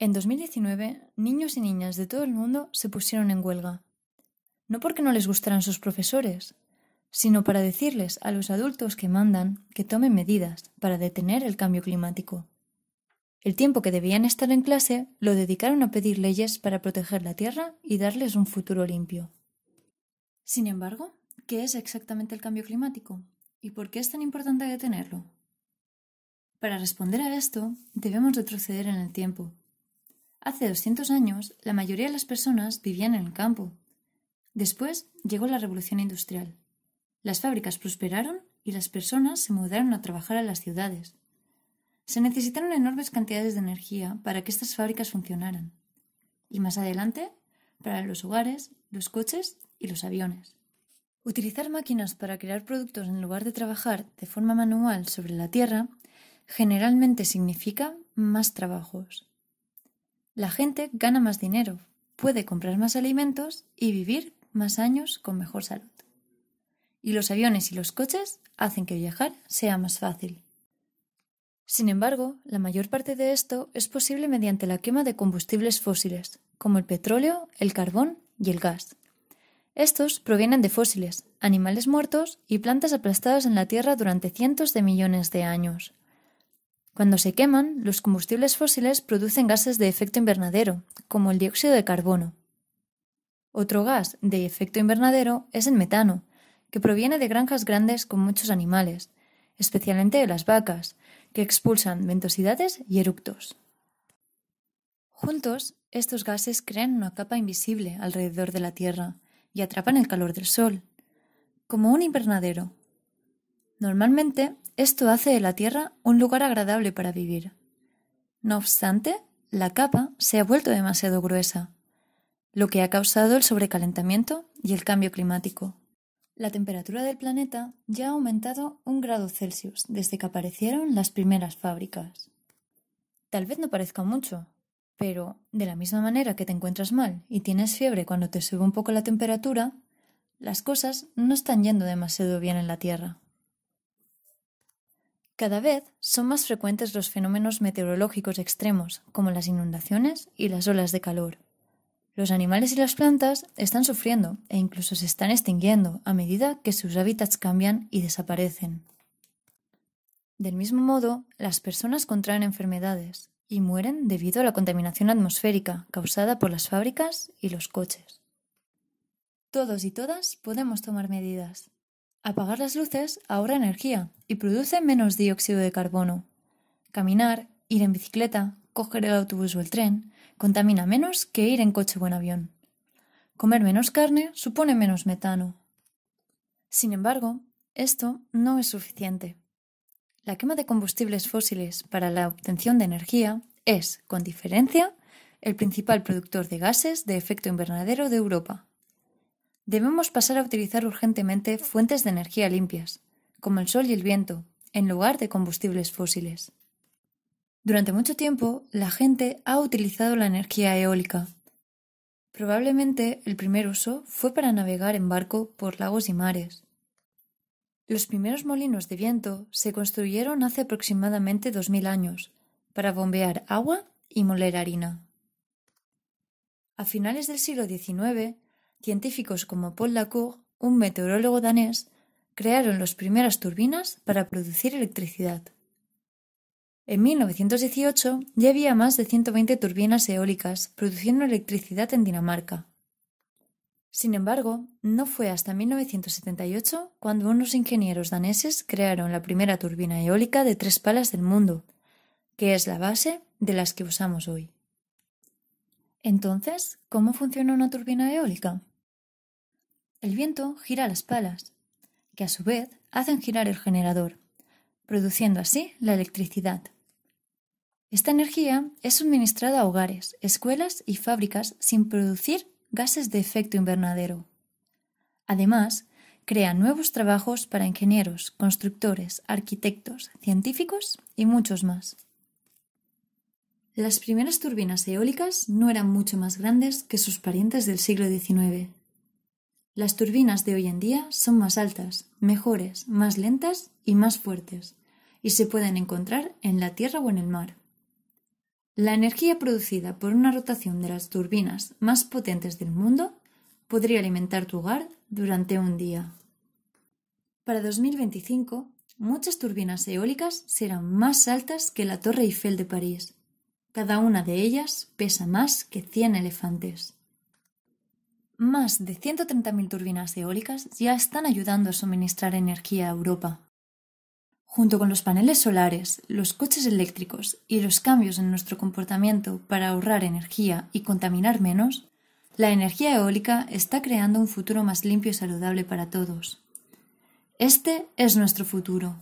En 2019, niños y niñas de todo el mundo se pusieron en huelga. No porque no les gustaran sus profesores, sino para decirles a los adultos que mandan que tomen medidas para detener el cambio climático. El tiempo que debían estar en clase lo dedicaron a pedir leyes para proteger la Tierra y darles un futuro limpio. Sin embargo, ¿qué es exactamente el cambio climático? ¿Y por qué es tan importante detenerlo? Para responder a esto, debemos retroceder en el tiempo Hace 200 años, la mayoría de las personas vivían en el campo. Después llegó la revolución industrial. Las fábricas prosperaron y las personas se mudaron a trabajar a las ciudades. Se necesitaron enormes cantidades de energía para que estas fábricas funcionaran. Y más adelante, para los hogares, los coches y los aviones. Utilizar máquinas para crear productos en lugar de trabajar de forma manual sobre la tierra generalmente significa más trabajos. La gente gana más dinero, puede comprar más alimentos y vivir más años con mejor salud. Y los aviones y los coches hacen que viajar sea más fácil. Sin embargo, la mayor parte de esto es posible mediante la quema de combustibles fósiles, como el petróleo, el carbón y el gas. Estos provienen de fósiles, animales muertos y plantas aplastadas en la Tierra durante cientos de millones de años. Cuando se queman, los combustibles fósiles producen gases de efecto invernadero, como el dióxido de carbono. Otro gas de efecto invernadero es el metano, que proviene de granjas grandes con muchos animales, especialmente de las vacas, que expulsan ventosidades y eructos. Juntos, estos gases crean una capa invisible alrededor de la Tierra y atrapan el calor del Sol, como un invernadero, Normalmente, esto hace de la Tierra un lugar agradable para vivir. No obstante, la capa se ha vuelto demasiado gruesa, lo que ha causado el sobrecalentamiento y el cambio climático. La temperatura del planeta ya ha aumentado un grado Celsius desde que aparecieron las primeras fábricas. Tal vez no parezca mucho, pero de la misma manera que te encuentras mal y tienes fiebre cuando te sube un poco la temperatura, las cosas no están yendo demasiado bien en la Tierra. Cada vez son más frecuentes los fenómenos meteorológicos extremos, como las inundaciones y las olas de calor. Los animales y las plantas están sufriendo e incluso se están extinguiendo a medida que sus hábitats cambian y desaparecen. Del mismo modo, las personas contraen enfermedades y mueren debido a la contaminación atmosférica causada por las fábricas y los coches. Todos y todas podemos tomar medidas, Apagar las luces ahorra energía y produce menos dióxido de carbono. Caminar, ir en bicicleta, coger el autobús o el tren contamina menos que ir en coche o en avión. Comer menos carne supone menos metano. Sin embargo, esto no es suficiente. La quema de combustibles fósiles para la obtención de energía es, con diferencia, el principal productor de gases de efecto invernadero de Europa. Debemos pasar a utilizar urgentemente fuentes de energía limpias, como el sol y el viento, en lugar de combustibles fósiles. Durante mucho tiempo, la gente ha utilizado la energía eólica. Probablemente el primer uso fue para navegar en barco por lagos y mares. Los primeros molinos de viento se construyeron hace aproximadamente 2.000 años para bombear agua y moler harina. A finales del siglo XIX, Científicos como Paul Lacour, un meteorólogo danés, crearon las primeras turbinas para producir electricidad. En 1918 ya había más de 120 turbinas eólicas produciendo electricidad en Dinamarca. Sin embargo, no fue hasta 1978 cuando unos ingenieros daneses crearon la primera turbina eólica de tres palas del mundo, que es la base de las que usamos hoy. Entonces, ¿cómo funciona una turbina eólica? El viento gira las palas, que a su vez hacen girar el generador, produciendo así la electricidad. Esta energía es suministrada a hogares, escuelas y fábricas sin producir gases de efecto invernadero. Además, crea nuevos trabajos para ingenieros, constructores, arquitectos, científicos y muchos más. Las primeras turbinas eólicas no eran mucho más grandes que sus parientes del siglo XIX. Las turbinas de hoy en día son más altas, mejores, más lentas y más fuertes, y se pueden encontrar en la tierra o en el mar. La energía producida por una rotación de las turbinas más potentes del mundo podría alimentar tu hogar durante un día. Para 2025, muchas turbinas eólicas serán más altas que la Torre Eiffel de París cada una de ellas pesa más que 100 elefantes. Más de 130.000 turbinas eólicas ya están ayudando a suministrar energía a Europa. Junto con los paneles solares, los coches eléctricos y los cambios en nuestro comportamiento para ahorrar energía y contaminar menos, la energía eólica está creando un futuro más limpio y saludable para todos. Este es nuestro futuro.